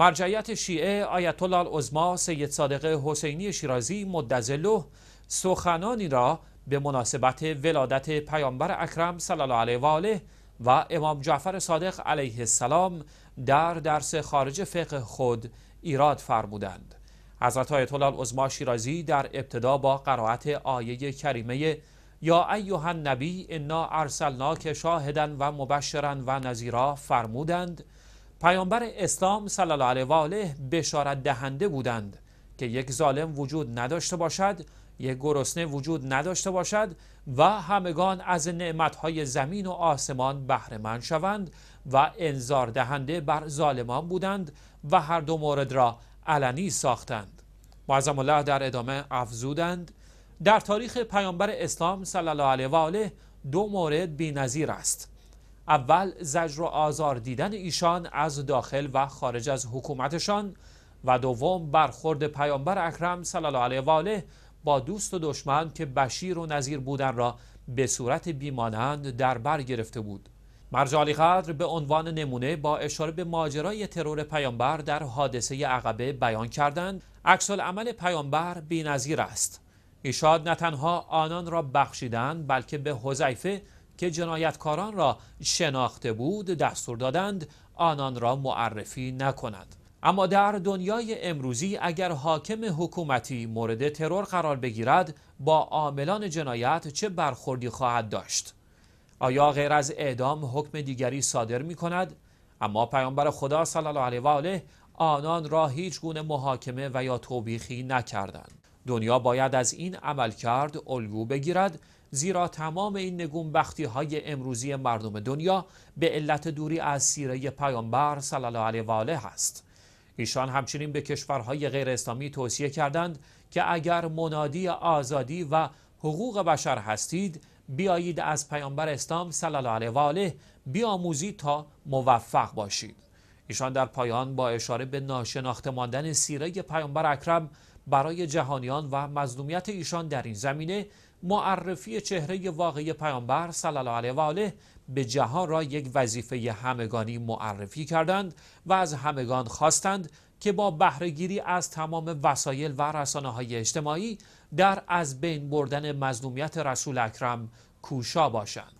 مرجعیت شیعه آیت الله العظما سید صادق حسینی شیرازی مدزله سخنانی را به مناسبت ولادت پیامبر اکرم صلی الله علیه و آله و امام جعفر صادق علیه السلام در درس خارج فقه خود ایراد فرمودند حضرت آیت الله العظما شیرازی در ابتدا با قرائت آیه کریمه یا ایها النبی انا ارسلناک شاهدا و مبشرا و نذیرا فرمودند پیامبر اسلام صلی الله علیه و آله بشارت دهنده بودند که یک ظالم وجود نداشته باشد یک گرسنه وجود نداشته باشد و همگان از نعمتهای زمین و آسمان بهره شوند و انذار دهنده بر ظالمان بودند و هر دو مورد را علنی ساختند معظم الله در ادامه افزودند در تاریخ پیامبر اسلام صلی الله علیه و آله دو مورد بی‌نظیر است اول زجر و آزار دیدن ایشان از داخل و خارج از حکومتشان و دوم برخورد پیامبر اکرم صلی الله علیه و آله با دوست و دشمن که بشیر و نظیر بودن را به صورت بیمانند در بر گرفته بود مرجع قدر به عنوان نمونه با اشاره به ماجرای ترور پیامبر در حادثه عقبه بیان کردند عکس عمل پیامبر بی‌نظیر است ایشاد نه تنها آنان را بخشیدند بلکه به حذیفه که جنایتکاران را شناخته بود دستور دادند آنان را معرفی نکنند اما در دنیای امروزی اگر حاکم حکومتی مورد ترور قرار بگیرد با عاملان جنایت چه برخوردی خواهد داشت آیا غیر از اعدام حکم دیگری صادر می کند اما پیامبر خدا صلی الله علیه و آله آنان را هیچ گونه محاکمه و یا توبیخی نکردند دنیا باید از این عملکرد الگو بگیرد زیرا تمام این نگونبختی های امروزی مردم دنیا به علت دوری از سیره پیامبر صلی الله علیه و آله است ایشان همچنین به کشورهای غیر اسلامی توصیه کردند که اگر منادی آزادی و حقوق بشر هستید بیایید از پیامبر اسلام صلی الله علیه و آله بیاموزید تا موفق باشید ایشان در پایان با اشاره به ناشناخته ماندن سیره پیامبر اکرم برای جهانیان و مظلومیت ایشان در این زمینه معرفی چهره واقعی پیامبر صلی الله علیه و آله به جهان را یک وظیفه همگانی معرفی کردند و از همگان خواستند که با بهرهگیری از تمام وسایل و رسانه های اجتماعی در از بین بردن مظلومیت رسول اکرم کوشا باشند.